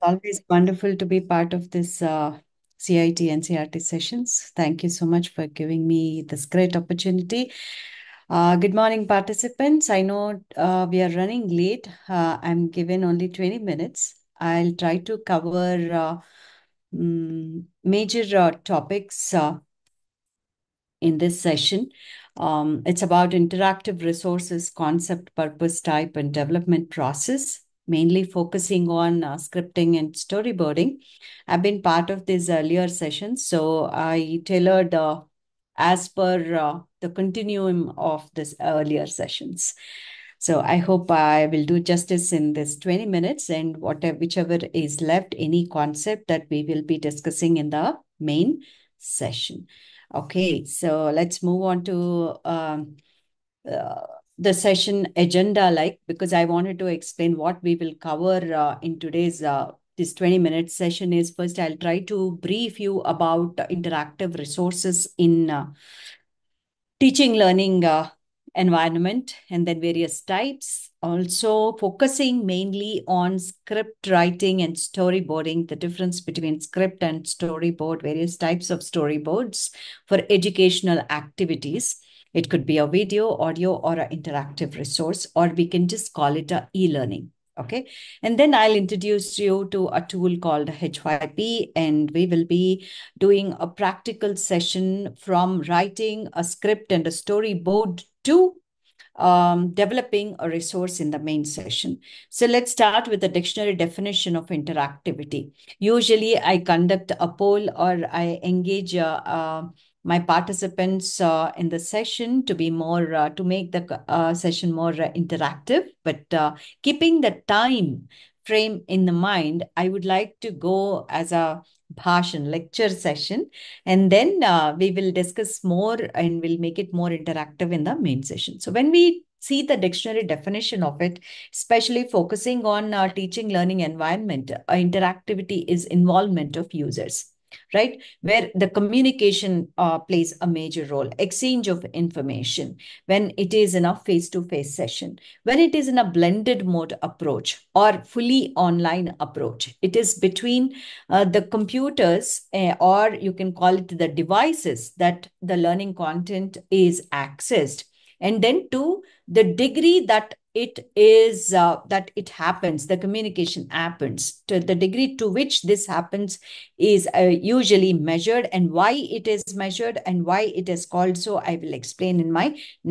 always wonderful to be part of this uh, CIT NCRT sessions. Thank you so much for giving me this great opportunity. Uh, good morning, participants. I know uh, we are running late. Uh, I'm given only 20 minutes. I'll try to cover um, major uh, topics uh, in this session. Um, it's about interactive resources, concept, purpose type, and development process mainly focusing on uh, scripting and storyboarding. I've been part of these earlier sessions, so I tailored uh, as per uh, the continuum of these earlier sessions. So I hope I will do justice in this 20 minutes and whatever whichever is left, any concept that we will be discussing in the main session. Okay, so let's move on to um, uh, the session agenda like because I wanted to explain what we will cover uh, in today's uh, this 20 minute session is first I'll try to brief you about interactive resources in uh, teaching learning uh, environment and then various types also focusing mainly on script writing and storyboarding the difference between script and storyboard various types of storyboards for educational activities it could be a video, audio, or an interactive resource, or we can just call it a e-learning. Okay. And then I'll introduce you to a tool called HYP, and we will be doing a practical session from writing a script and a storyboard to um, developing a resource in the main session. So let's start with the dictionary definition of interactivity. Usually I conduct a poll or I engage a, a my participants uh, in the session to be more uh, to make the uh, session more uh, interactive but uh, keeping the time frame in the mind i would like to go as a bhashan lecture session and then uh, we will discuss more and we'll make it more interactive in the main session so when we see the dictionary definition of it, especially focusing on uh, teaching learning environment. Uh, interactivity is involvement of users right? Where the communication uh, plays a major role, exchange of information, when it is in a face-to-face session, when it is in a blended mode approach or fully online approach. It is between uh, the computers uh, or you can call it the devices that the learning content is accessed. And then to the degree that it is uh, that it happens the communication happens to the degree to which this happens is uh, usually measured and why it is measured and why it is called so i will explain in my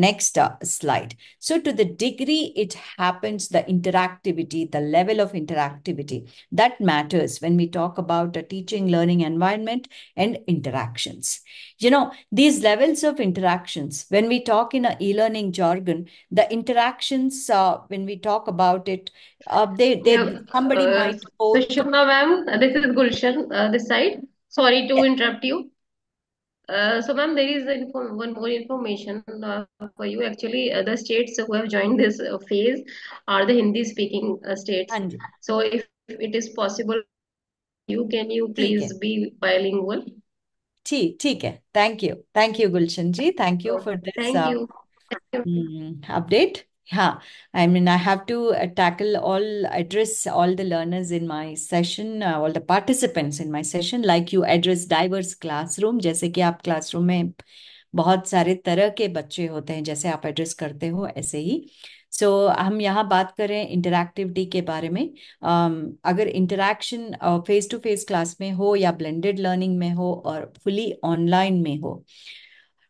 next uh, slide so to the degree it happens the interactivity the level of interactivity that matters when we talk about a teaching learning environment and interactions you know these levels of interactions when we talk in a e-learning jargon the interactions uh, when we talk about it uh, they, they yeah. somebody uh, might so Shubha ma'am uh, this is Gulshan uh, this side sorry to yeah. interrupt you uh, so ma'am there is one more information uh, for you actually the states who have joined this phase are the Hindi speaking states and... so if it is possible you can you please okay. be bilingual ठीक ठीक है thank you thank you Gulshan ji thank you for this update हाँ I mean I have to tackle all address all the learners in my session all the participants in my session like you address diverse classroom जैसे कि आप classroom में बहुत सारे तरह के बच्चे होते हैं जैसे आप एड्रेस करते हो ऐसे ही सो so, हम यहाँ बात कर रहे हैं इंटरक्टिविटी के बारे में um, अगर interaction face to face class में हो या ब्लेंडेड लर्निंग में हो और फुली ऑनलाइन में हो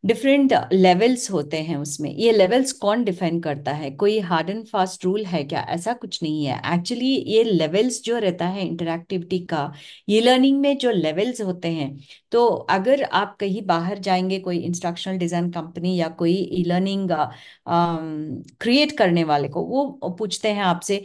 डिफरेंट लेवल्स होते हैं उसमें ये लेवल्स कौन डिफाइन करता है कोई हार्ड एंड फास्ट रूल है क्या ऐसा कुछ नहीं है एक्चुअली ये लेवल्स जो रहता है इंटरेक्टिविटी का ये लर्निंग में जो लेवल्स होते हैं तो अगर आप कहीं बाहर जाएंगे कोई इंस्ट्रक्शनल डिज़ाइन कंपनी या कोई ई लर्निंग क्रिएट करने वाले को वो पूछते हैं आपसे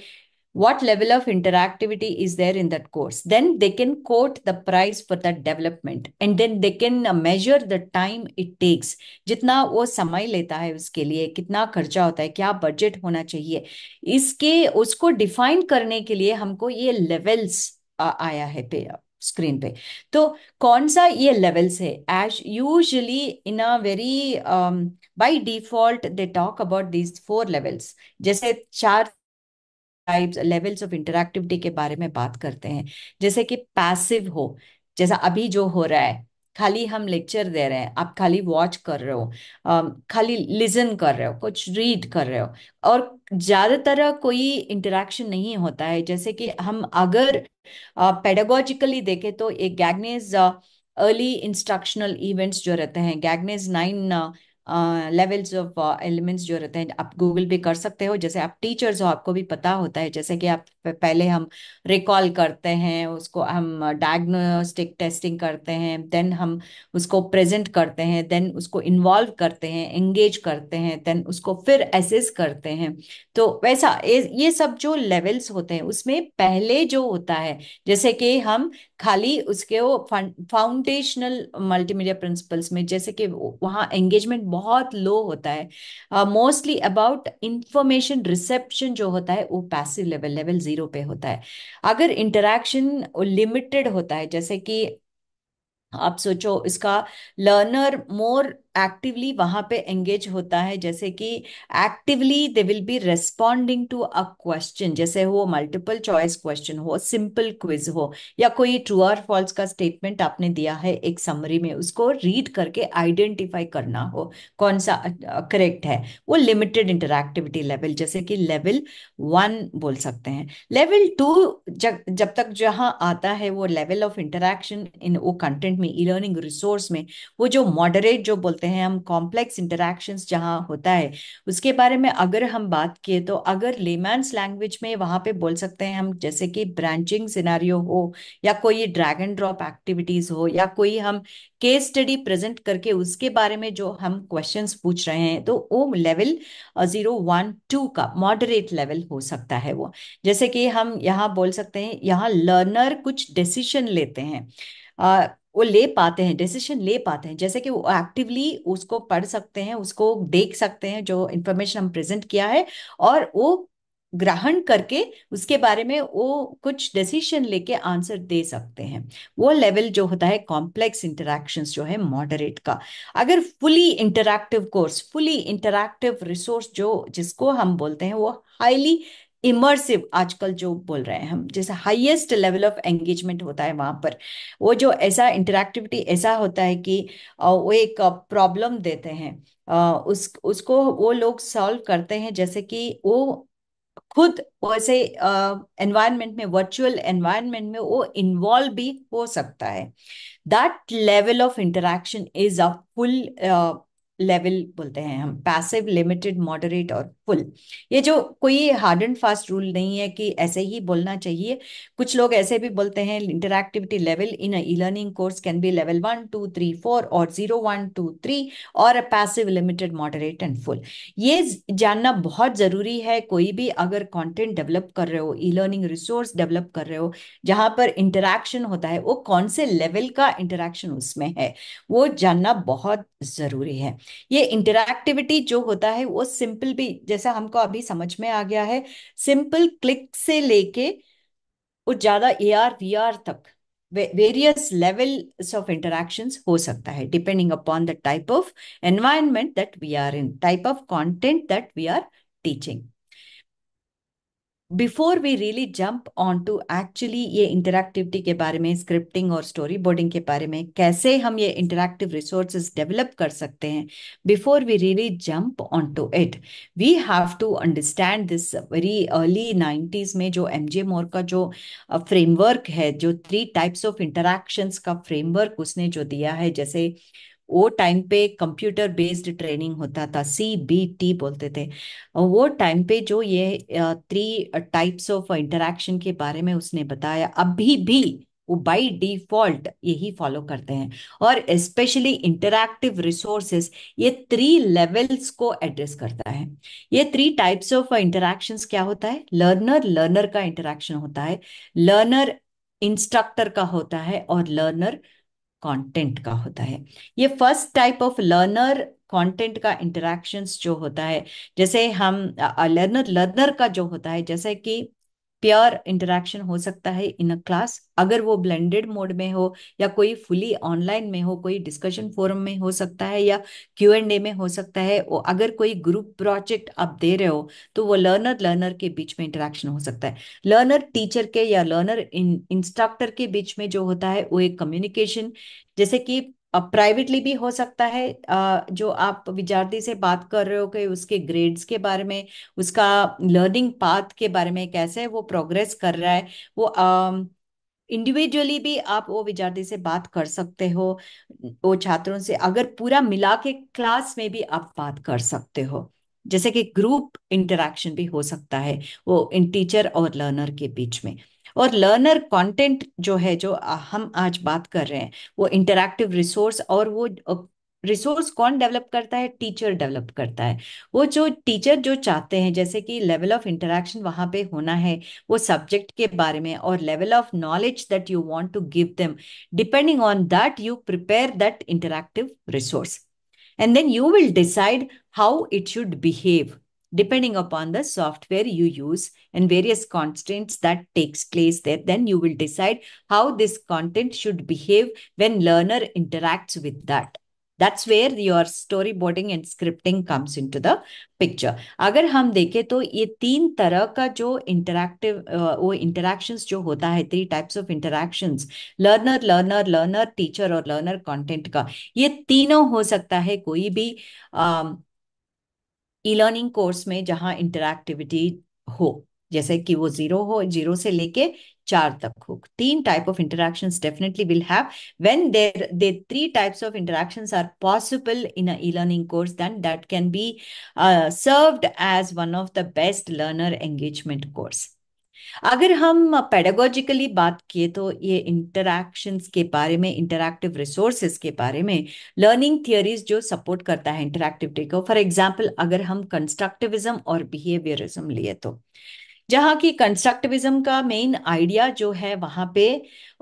what level of interactivity is there in that course then they can quote the price for that development and then they can measure the time it takes जितना वो समय लेता है उसके लिए कितना खर्चा होता है क्या बजट होना चाहिए इसके उसको डिफाइन करने के लिए हमको ये लेवल्स आया है पे स्क्रीन पे तो कौन सा ये लेवल्स है as usually in a very by default they talk about these four levels जैसे चार टाइप्स लेवल्स ऑफ इंटरक्टिविटी के बारे में बात करते हैं जैसे कि पैसिव हो जैसा अभी जो हो रहा है खाली हम लेक्चर दे रहे हैं आप खाली वॉच कर रहे हो खाली लिसन कर रहे हो कुछ रीड कर रहे हो और ज़्यादातर कोई इंटरेक्शन नहीं होता है जैसे कि हम अगर पेडागोजिकली देखें तो एक गैगनेज अर्ली इंस्ट्रक्शनल इवेंट्स जो रहते हैं Gagne's nine levels of elements जो रहते हैं आप गूगल पे कर सकते हो जैसे आप टीचर्स हो आपको भी पता होता है जैसे कि आप पे पहले हम रिकॉल करते हैं उसको हम डायग्नोस्टिक टेस्टिंग करते हैं देन हम उसको प्रेजेंट करते हैं देन उसको इन्वॉल्व करते हैं एंगेज करते हैं देन उसको फिर एसेस करते हैं तो वैसा ये सब जो लेवल्स होते हैं उसमें पहले जो होता है जैसे कि हम खाली उसके वो फाउंडेशनल मल्टीमीडिया प्रिंसिपल्स में जैसे कि वहाँ एंगेजमेंट बहुत लो होता है मोस्टली अबाउट इंफॉर्मेशन रिसेप्शन जो होता है वो passive level level zero zero पे होता है अगर इंटरेक्शन लिमिटेड होता है जैसे कि आप सोचो इसका लर्नर मोर एक्टिवली वहां पे एंगेज होता है जैसे कि actively they will be responding to a question जैसे वो मल्टीपल चॉइस क्वेश्चन हो सिंपल क्विज हो या कोई ट्रू और फॉल्स का स्टेटमेंट आपने दिया है एक समरी में उसको रीड करके आइडेंटिफाई करना हो कौन सा करेक्ट है वो लिमिटेड इंटरक्टिविटी लेवल जैसे कि लेवल वन बोल सकते हैं लेवल टू जब जब तक जहां आता है वो लेवल ऑफ इंटरेक्शन इन वो कंटेंट में ई लर्निंग रिसोर्स में वो जो मॉडरेट जो बोल बोलते हैं हम कॉम्प्लेक्स इंटरेक्शंस जहाँ होता है उसके बारे में अगर हम बात किए तो अगर लेमैंस लैंग्वेज में वहाँ पे बोल सकते हैं हम जैसे कि ब्रांचिंग सिनारियो हो या कोई ड्रैग एंड ड्रॉप एक्टिविटीज़ हो या कोई हम केस स्टडी प्रेजेंट करके उसके बारे में जो हम क्वेश्चन पूछ रहे हैं तो वो लेवल जीरो वन टू का मॉडरेट लेवल हो सकता है वो जैसे कि हम यहाँ बोल सकते हैं यहाँ लर्नर कुछ डिसीशन लेते हैं वो ले पाते हैं डिसीजन ले पाते हैं जैसे कि वो एक्टिवली उसको पढ़ सकते हैं उसको देख सकते हैं जो इन्फॉर्मेशन हम प्रेजेंट किया है और वो ग्रहण करके उसके बारे में वो कुछ डिसीशन लेके आंसर दे सकते हैं वो लेवल जो होता है कॉम्प्लेक्स इंटरेक्शंस जो है मॉडरेट का अगर fully interactive course fully interactive resource जो जिसको हम बोलते हैं वो हाईली इमर्सिव आजकल जो बोल रहे हैं हम जैसे हाईएस्ट लेवल ऑफ एंगेजमेंट होता है वहां पर वो जो ऐसा इंटरेक्टिविटी ऐसा होता है कि वो एक प्रॉब्लम देते हैं उस उसको वो लोग सॉल्व करते हैं जैसे कि वो खुद वैसे एनवायरनमेंट में वर्चुअल एनवायरनमेंट में वो इन्वॉल्व भी हो सकता है that level of interaction is a full level बोलते हैं हम पैसिव लिमिटेड मॉडरेट और फुल ये जो कोई हार्ड एंड फास्ट रूल नहीं है कि ऐसे ही बोलना चाहिए कुछ लोग ऐसे भी बोलते हैं interactivity level in e learning course can be level one two three four और जीरो वन टू थ्री और a passive limited moderate and full ये जानना बहुत ज़रूरी है कोई भी अगर कॉन्टेंट डेवलप कर रहे हो ई लर्निंग रिसोर्स डेवलप कर रहे हो जहां पर इंटरेक्शन होता है वो कौन से लेवल का इंटरेक्शन उसमें है वो जानना बहुत ज़रूरी है ये इंटरक्टिविटी जो होता है वो सिंपल भी जैसा हमको अभी समझ में आ गया है सिंपल क्लिक से लेके और ज्यादा ए आर वी आर तक वेरियस लेवल ऑफ इंटरक्शन हो सकता है depending upon the type of environment that we are in type of content that we are teaching before we really jump on to actually ये interactivity के बारे में scripting और story boarding के बारे में कैसे हम ये इंटरक्टिव रिसोर्स डेवलप कर सकते हैं before we really jump on to it we have to understand this very early nineties में जो एम जे मोर का जो फ्रेमवर्क uh, है जो थ्री टाइप्स ऑफ इंटरेक्शंस का फ्रेमवर्क उसने जो दिया है जैसे वो टाइम पे कंप्यूटर बेस्ड ट्रेनिंग होता था सी बी टी बोलते थे वो टाइम पे जो ये थ्री टाइप्स ऑफ इंटरेक्शन के बारे में उसने बताया अभी भी वो बाय डिफॉल्ट यही फॉलो करते हैं और स्पेशली इंटरैक्टिव रिसोर्सेस ये थ्री लेवल्स को एड्रेस करता है ये थ्री टाइप्स ऑफ इंटरक्शन क्या होता है लर्नर लर्नर का इंटरक्शन होता है लर्नर इंस्ट्रक्टर का होता है और लर्नर कंटेंट का होता है ये first type of learner content का इंटरेक्शंस जो होता है जैसे हम लर्नर लर्नर का जो होता है जैसे कि प्योर इंटरेक्शन हो सकता है इन अ क्लास अगर वो ब्लेंडेड मोड में हो या कोई फुली ऑनलाइन में हो कोई डिस्कशन फोरम में हो सकता है या क्यू एंड ए में हो सकता है वो अगर कोई ग्रुप प्रोजेक्ट आप दे रहे हो तो वो लर्नर लर्नर के बीच में इंटरेक्शन हो सकता है लर्नर टीचर के या लर्नर इंस्ट्रक्टर के बीच में जो होता है वो एक कम्युनिकेशन जैसे कि प्राइवेटली भी हो सकता है जो आप विद्यार्थी से बात कर रहे हो कि उसके ग्रेड्स के बारे में उसका लर्निंग पाथ के बारे में कैसे वो प्रोग्रेस कर रहा है वो इंडिविजुअली भी आप वो विद्यार्थी से बात कर सकते हो वो छात्रों से अगर पूरा मिला के क्लास में भी आप बात कर सकते हो जैसे कि ग्रुप इंटरेक्शन भी हो सकता है वो इन टीचर और लर्नर के बीच में और लर्नर कंटेंट जो है जो हम आज बात कर रहे हैं वो इंटरैक्टिव रिसोर्स और वो रिसोर्स कौन डेवलप करता है टीचर डेवलप करता है वो जो टीचर जो चाहते हैं जैसे कि लेवल ऑफ इंटरेक्शन वहां पे होना है वो सब्जेक्ट के बारे में और level of knowledge that you want to give them depending on that you prepare that interactive resource And then you will decide how it should behave depending upon the software you use and various constraints that takes place there then you will decide how this content should behave when learner interacts with that that's where your storyboarding and scripting comes into the picture अगर हम देखें तो ये तीन तरह का जो interactive वो इंटरेक्शंस जो होता है three types of interactions learner learner learner teacher और लर्नर कॉन्टेंट का ये तीनों हो सकता है कोई भी ई लर्निंग कोर्स में जहाँ इंटरक्टिविटी हो जैसे कि वो जीरो हो जीरो से लेके चार तक हो तीन type of interaction definitely will have when there there three types of interaction are possible in a e learning course then that can be served as one of the best learner engagement course अगर हम पेडागोजिकली बात किए तो ये interactions के बारे में interactive resources के बारे में लर्निंग थियोरीज जो सपोर्ट करता है इंटरैक्टिविटी को फॉर एग्जाम्पल अगर हम कंस्ट्रक्टिविज्म और बिहेवियरिज्म लिए तो जहाँ की कंस्ट्रक्टिविज्म का मेन आइडिया जो है वहाँ पे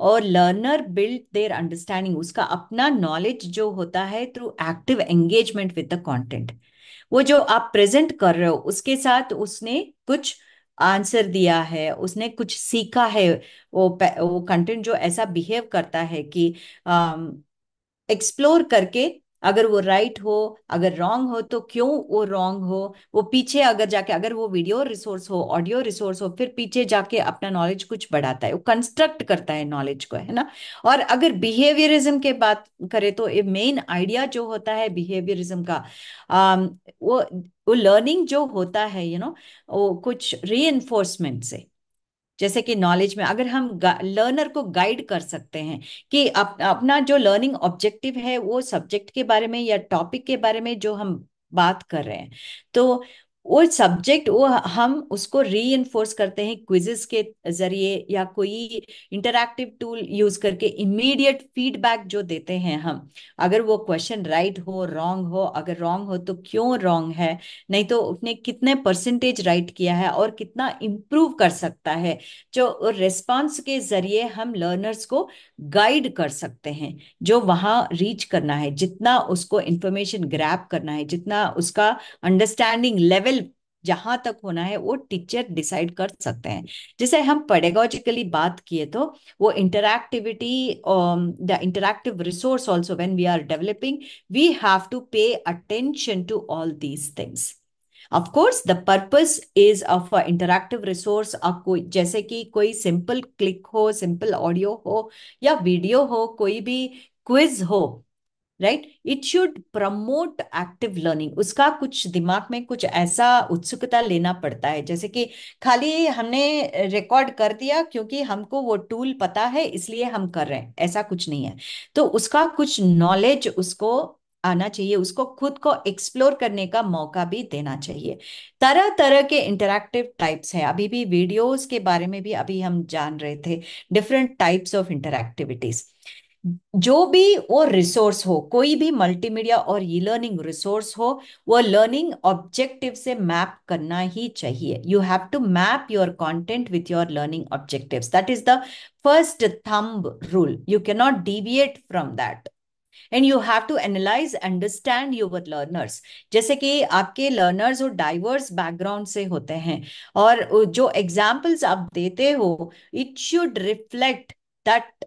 और लर्नर बिल्ड देयर अंडरस्टैंडिंग उसका अपना नॉलेज जो होता है through active engagement with the content वो जो आप प्रेजेंट कर रहे हो उसके साथ उसने कुछ आंसर दिया है उसने कुछ सीखा है वो वो कंटेंट जो ऐसा बिहेव करता है कि एक्सप्लोर करके अगर वो राइट हो अगर रॉन्ग हो तो क्यों वो रॉन्ग हो वो पीछे अगर जाके अगर वो वीडियो रिसोर्स हो ऑडियो रिसोर्स हो फिर पीछे जाके अपना नॉलेज कुछ बढ़ाता है वो कंस्ट्रक्ट करता है नॉलेज को है ना और अगर बिहेवियरिज्म के बात करें तो ये मेन आइडिया जो होता है बिहेवियरिज्म का आ, um, वो वो लर्निंग जो होता है यू you नो know, वो कुछ री से जैसे कि नॉलेज में अगर हम लर्नर को गाइड कर सकते हैं कि अप, अपना जो लर्निंग ऑब्जेक्टिव है वो सब्जेक्ट के बारे में या टॉपिक के बारे में जो हम बात कर रहे हैं तो वो सब्जेक्ट वो हम उसको री करते हैं क्विजेस के जरिए या कोई इंटरैक्टिव टूल यूज करके इमीडिएट फीडबैक जो देते हैं हम अगर वो क्वेश्चन राइट हो रॉन्ग हो अगर रॉन्ग हो तो क्यों रॉन्ग है नहीं तो उसने कितने परसेंटेज राइट किया है और कितना इम्प्रूव कर सकता है जो रिस्पॉन्स के जरिए हम लर्नर्स को गाइड कर सकते हैं जो वहां रीच करना है जितना उसको इंफॉर्मेशन ग्रैप करना है जितना उसका अंडरस्टैंडिंग लेवल जहां तक होना है वो टीचर डिसाइड कर सकते हैं जैसे हम पेडेगोजिकली बात किए तो वो interactivity the interactive resource also when we are developing we have to pay attention to all these things of the purpose is of interactive resource जैसे कि कोई सिंपल क्लिक हो सिंपल ऑडियो हो या वीडियो हो कोई भी क्विज हो right it should promote active learning उसका कुछ दिमाग में कुछ ऐसा उत्सुकता लेना पड़ता है जैसे कि खाली हमने रिकॉर्ड कर दिया क्योंकि हमको वो टूल पता है इसलिए हम कर रहे हैं ऐसा कुछ नहीं है तो उसका कुछ नॉलेज उसको आना चाहिए उसको खुद को एक्सप्लोर करने का मौका भी देना चाहिए तरह तरह के इंटरैक्टिव टाइप्स हैं अभी भी वीडियोस के बारे में भी अभी हम जान रहे थे डिफरेंट टाइप्स ऑफ इंटरैक्टिविटीज़ जो भी वो रिसोर्स हो कोई भी मल्टीमीडिया और ई लर्निंग रिसोर्स हो वो लर्निंग ऑब्जेक्टिव से मैप करना ही चाहिए you have to map your content with your learning objective that is the first thumb rule you can not deviate from that and you have to analyse understand your learners जैसे कि आपके learners वो diverse background से होते हैं और जो examples आप देते हो it should reflect that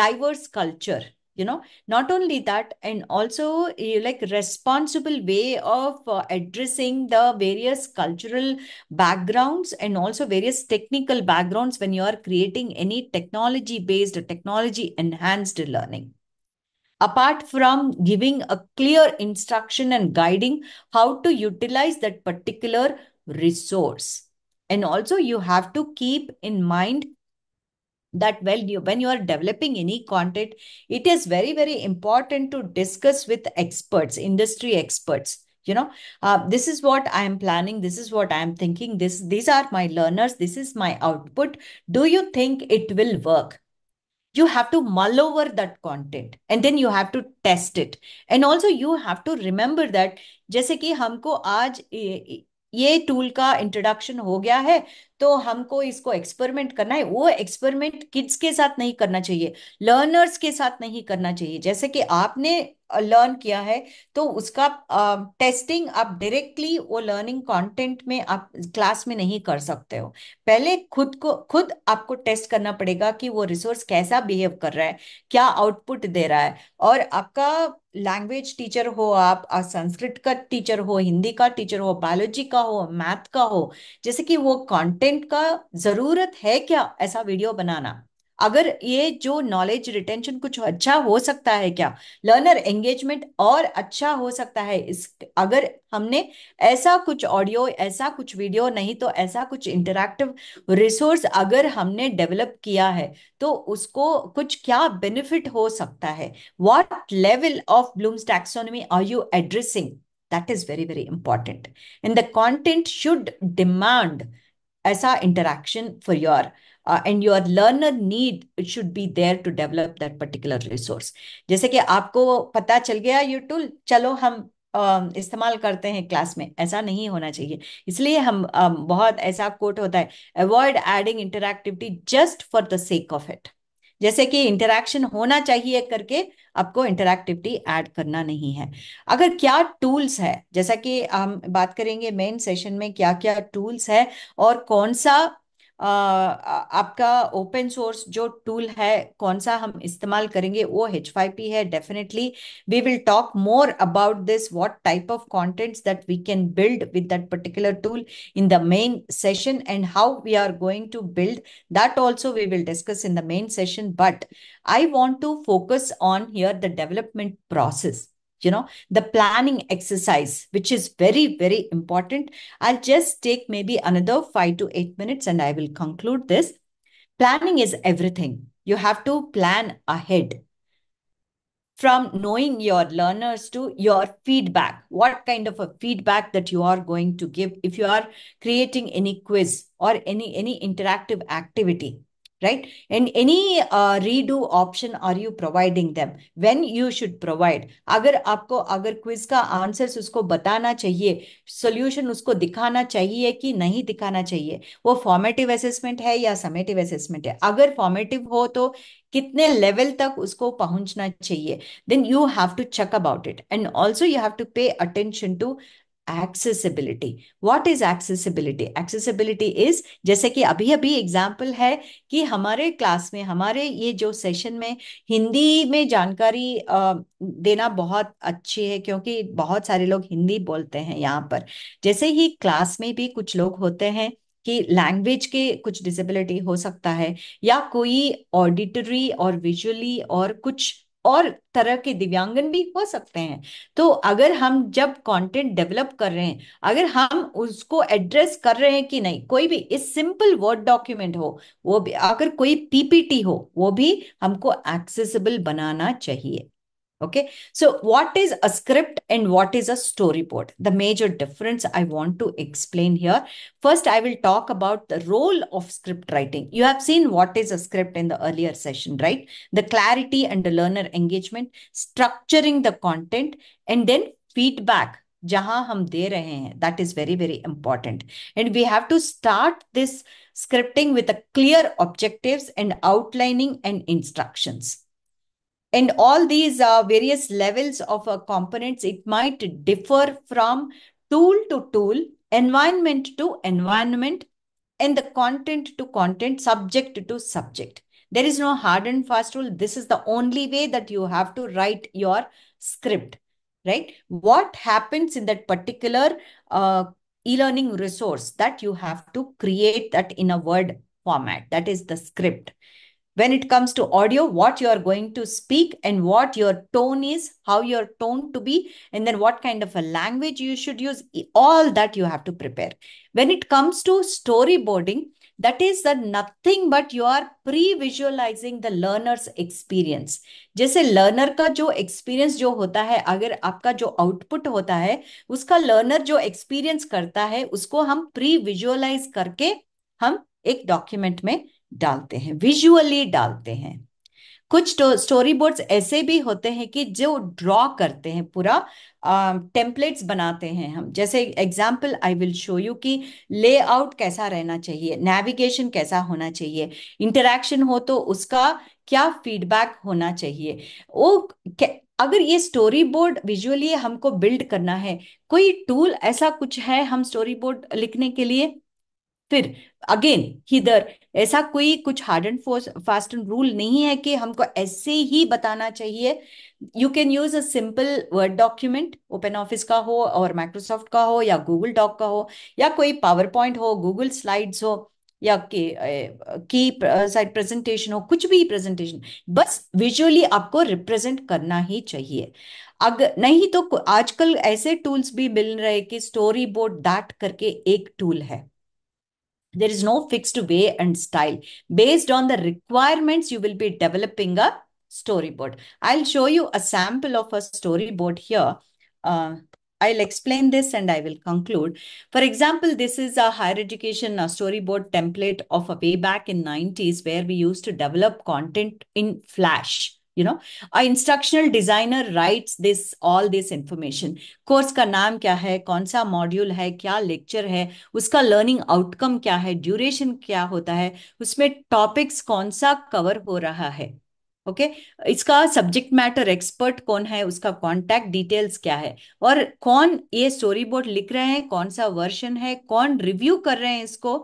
diverse culture you know not only that and also eh, like responsible way of uh, addressing the various cultural backgrounds and also various technical backgrounds when you are creating any technology based or technology enhanced learning apart from giving a clear instruction and guiding how to utilize that particular resource and also you have to keep in mind that well you, when you are developing any content it is very very important to discuss with experts industry experts you know uh, this is what i am planning this is what i am thinking this these are my learners this is my output do you think it will work you have to mull over that content and then you have to test it and also you have to remember that जैसे कि हमको आज ये tool का introduction हो गया है तो हमको इसको एक्सपेरिमेंट करना है वो एक्सपेरिमेंट किड्स के साथ नहीं करना चाहिए लर्नर्स के साथ नहीं करना चाहिए जैसे कि आपने लर्न किया है तो उसका टेस्टिंग uh, आप डायरेक्टली वो लर्निंग कंटेंट में आप क्लास में नहीं कर सकते हो पहले खुद को खुद आपको टेस्ट करना पड़ेगा कि वो रिसोर्स कैसा बिहेव कर रहा है क्या आउटपुट दे रहा है और आपका लैंग्वेज टीचर हो आप संस्कृत का टीचर हो हिंदी का टीचर हो बायोलॉजी का हो मैथ का हो जैसे कि वो कॉन्टेंट कंटेंट का जरूरत है क्या ऐसा वीडियो बनाना अगर ये जो नॉलेज रिटेंशन कुछ अच्छा हो सकता है क्या लर्नर एंगेजमेंट और अच्छा हो सकता है इस अगर हमने ऐसा कुछ ऑडियो ऐसा कुछ वीडियो नहीं तो ऐसा कुछ इंटरैक्टिव रिसोर्स अगर हमने डेवलप किया है तो उसको कुछ क्या बेनिफिट हो सकता है what level of Bloom's taxonomy are you addressing that is very very important in the content should demand ऐसा interaction for your end your learner need it should be there to develop that particular resource जैसे कि आपको पता चल गया you tool चलो हम uh, इस्तेमाल करते हैं क्लास में ऐसा नहीं होना चाहिए इसलिए हम uh, बहुत ऐसा कोट होता है avoid adding interactivity just for the sake of it जैसे कि इंटरेक्शन होना चाहिए करके आपको इंटरेक्टिविटी ऐड करना नहीं है अगर क्या टूल्स है जैसा कि हम बात करेंगे मेन सेशन में क्या क्या टूल्स है और कौन सा आपका ओपन सोर्स जो टूल है कौन सा हम इस्तेमाल करेंगे वो एच पी है definitely we will talk more about this what type of contents that we can build with that particular tool in the main session and how we are going to build that also we will discuss in the main session but I want to focus on here the development process you know the planning exercise which is very very important i'll just take maybe another 5 to 8 minutes and i will conclude this planning is everything you have to plan ahead from knowing your learners to your feedback what kind of a feedback that you are going to give if you are creating any quiz or any any interactive activity right? And any uh, redo option are you providing them? When you should provide? अगर आपको अगर quiz का answers उसको बताना चाहिए solution उसको दिखाना चाहिए कि नहीं दिखाना चाहिए वो फॉर्मेटिव असेसमेंट है या समेटिव असेसमेंट है अगर फॉर्मेटिव हो तो कितने लेवल तक उसको पहुंचना चाहिए then you have to check about it and also you have to pay attention to accessibility what is accessibility accessibility is जैसे कि अभी अभी एग्जाम्पल है कि हमारे क्लास में हमारे ये जो सेशन में हिंदी में जानकारी देना बहुत अच्छी है क्योंकि बहुत सारे लोग हिंदी बोलते हैं यहाँ पर जैसे ही क्लास में भी कुछ लोग होते हैं कि लैंग्वेज के कुछ डिसेबिलिटी हो सकता है या कोई ऑडिटरी और विजुअली और कुछ और तरह के दिव्यांगन भी हो सकते हैं तो अगर हम जब कंटेंट डेवलप कर रहे हैं अगर हम उसको एड्रेस कर रहे हैं कि नहीं कोई भी इस सिंपल वर्ड डॉक्यूमेंट हो वो भी अगर कोई पीपीटी हो वो भी हमको एक्सेसिबल बनाना चाहिए Okay. So what is a script and what is a storyboard? The major difference I want to explain here. First, I will talk about the role of script writing. You have seen what is a script in the earlier session, right? The clarity and the learner engagement, structuring the content, and then feedback. Jahan hum de rahe hain. That is very, very important. And we have to start this scripting with a clear objectives and outlining and instructions and all these uh, various levels of uh, components it might differ from tool to tool environment to environment and the content to content subject to subject there is no hard and fast rule this is the only way that you have to write your script right what happens in that particular uh, e-learning resource that you have to create that in a word format that is the script when it comes to audio what you are going to speak and what your tone is how your tone to be and then what kind of a language you should use all that you have to prepare when it comes to storyboarding that is that nothing but you are pre-visualizing the learner's experience जैसे learner का जो experience जो होता है अगर आपका जो output होता है उसका learner जो experience करता है उसको हम pre-visualize करके हम एक document में डालते हैं विजुअली डालते हैं कुछ स्टोरी बोर्ड्स ऐसे भी होते हैं कि जो ड्रॉ करते हैं पूरा टेम्पलेट्स बनाते हैं हम जैसे example I will show you कि लेआउट कैसा रहना चाहिए नेविगेशन कैसा होना चाहिए इंटरेक्शन हो तो उसका क्या फीडबैक होना चाहिए वो अगर ये स्टोरी बोर्ड विजुअली हमको बिल्ड करना है कोई टूल ऐसा कुछ है हम स्टोरी बोर्ड लिखने के लिए फिर अगेन हिदर ऐसा कोई कुछ hard and fast and rule नहीं है कि हमको ऐसे ही बताना चाहिए you can use a simple word document open office का हो और माइक्रोसॉफ्ट का हो या गूगल डॉक का हो या कोई पावर पॉइंट हो गूगल स्लाइड्स हो या की साइड प्रेजेंटेशन हो कुछ भी प्रेजेंटेशन बस विजुअली आपको रिप्रेजेंट करना ही चाहिए अगर नहीं तो आजकल ऐसे टूल्स भी मिल रहे कि स्टोरी बोर्ड दैट करके एक टूल है There is no fixed way and style. Based on the requirements, you will be developing a storyboard. I'll show you a sample of a storyboard here. Uh, I'll explain this and I will conclude. For example, this is a higher education a storyboard template of a way back in 90s where we used to develop content in Flash. You know और instructional designer writes this all this information course का नाम क्या है कौन सा module है क्या lecture है उसका लर्निंग आउटकम क्या है ड्यूरेशन क्या होता है उसमें टॉपिक्स कौन सा कवर हो रहा है ओके okay? इसका सब्जेक्ट मैटर एक्सपर्ट कौन है उसका कांटेक्ट डिटेल्स क्या है और कौन ये स्टोरी बोर्ड लिख रहे हैं कौन सा वर्शन है कौन रिव्यू कर रहे हैं इसको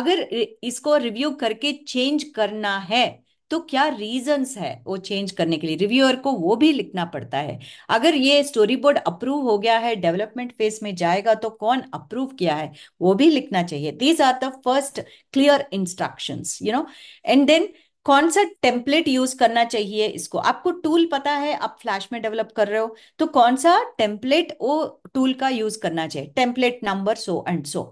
अगर इसको रिव्यू करके चेंज करना है तो क्या रीजंस है वो चेंज करने के लिए रिव्यूअर को वो भी लिखना पड़ता है अगर ये स्टोरी बोर्ड अप्रूव हो गया है डेवलपमेंट फेज में जाएगा तो कौन अप्रूव किया है वो भी लिखना चाहिए these are the first clear instruction you know and then कौन सा टेम्पलेट यूज करना चाहिए इसको आपको टूल पता है आप फ्लैश में डेवलप कर रहे हो तो कौन सा टेम्पलेट वो टूल का यूज करना चाहिए template number so and so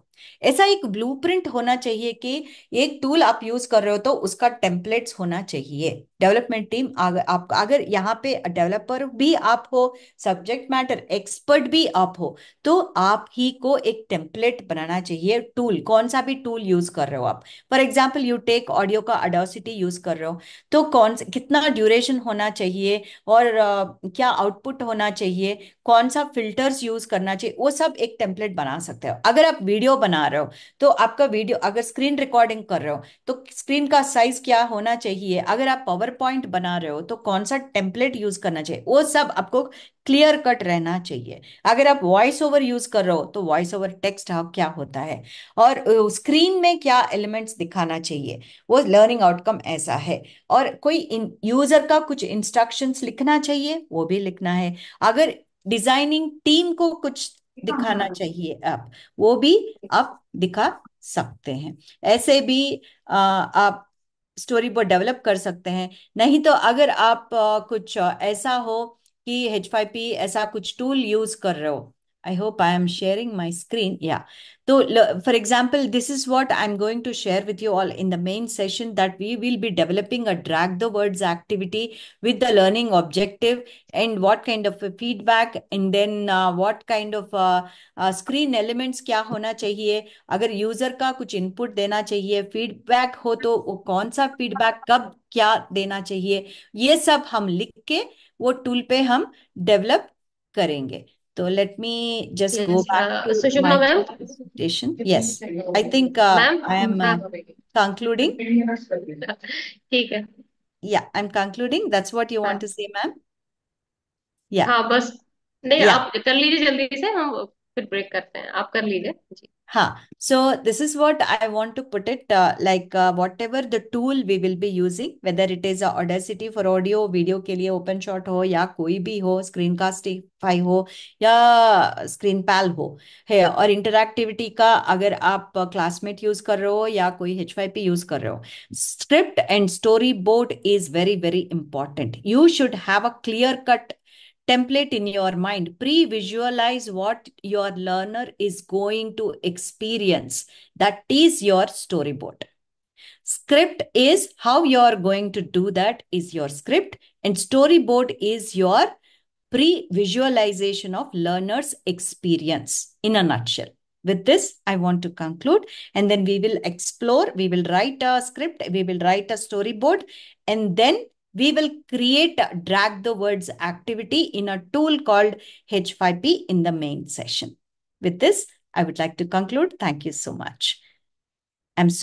ऐसा एक ब्लूप्रिंट होना चाहिए कि एक टूल आप यूज कर रहे हो तो उसका टेम्पलेट्स होना चाहिए डेवलपमेंट टीम आप अगर यहाँ पे डेवलपर भी आप हो सब्जेक्ट मैटर एक्सपर्ट भी आप हो तो आप ही को एक टेम्पलेट बनाना चाहिए टूल कौन सा भी टूल यूज कर रहे हो आप for example you take audio का अडोसिटी यूज कर रहे हो तो कौन कितना ड्यूरेशन होना चाहिए और uh, क्या आउटपुट होना चाहिए कौन सा फिल्टर्स यूज करना चाहिए वो सब एक टेम्पलेट बना सकते हो अगर आप वीडियो बना रहे हो तो आपका वीडियो अगर स्क्रीन रिकॉर्डिंग कर रहे हो तो स्क्रीन का साइज क्या होना चाहिए अगर आप पावर पॉइंट बना रहे हो तो कौन सा टेम्पलेट यूज करना चाहिए वो सब आपको क्लियर कट रहना चाहिए अगर आप वॉइस ओवर यूज कर रहे हो तो वॉइस ओवर टेक्स्ट हाँ क्या होता है और स्क्रीन में क्या एलिमेंट्स दिखाना चाहिए वो लर्निंग आउटकम ऐसा है और कोई यूजर का कुछ इंस्ट्रक्शंस लिखना चाहिए वो भी लिखना है अगर डिजाइनिंग टीम को कुछ दिखाना हाँ। चाहिए आप वो भी आप दिखा सकते हैं ऐसे भी आ, आप स्टोरी बोर्ड डेवलप कर सकते हैं नहीं तो अगर आप आ, कुछ ऐसा हो कि एच पी ऐसा कुछ टूल यूज कर रहे हो I hope I am sharing my screen. Yeah. So for example, this is what I'm going to share with you all in the main session that we will be developing a drag the words activity with the learning objective and what kind of feedback and then uh, what kind of uh, uh, screen elements क्या होना चाहिए अगर user का कुछ input देना चाहिए feedback हो तो वो कौन सा फीडबैक कब क्या देना चाहिए ये सब हम लिख के वो टूल पे हम डेवलप करेंगे So let me just yes, go back uh, to so Shubha, my presentation. Yes, I think uh, I am uh, concluding. yeah, I'm concluding. That's what you want to say, ma'am? Yeah. हाँ बस नहीं yeah. आप कर लीजिए जल्दी से हम फिर ब्रेक करते हैं आप कर लीजिए जी हाँ so this is what I want to put it like whatever the tool we will be using whether it is Audacity for audio video के लिए ओपन शॉट हो या कोई भी हो स्क्रीन फाई हो या स्क्रीन पैल हो है और इंटरक्टिविटी का अगर आप क्लासमेट यूज कर रहे हो या कोई एच वाई पी यूज कर रहे हो script and storyboard is very very important you should have a clear cut template in your mind. Pre visualize what your learner is going to experience. That is your storyboard. Script is how you are going to do that, is your script, and storyboard is your pre visualization of learner's experience in a nutshell. With this, I want to conclude and then we will explore. We will write a script, we will write a storyboard, and then we will create drag the words activity in a tool called H5P in the main session. With this, I would like to conclude. Thank you so much. I'm sorry.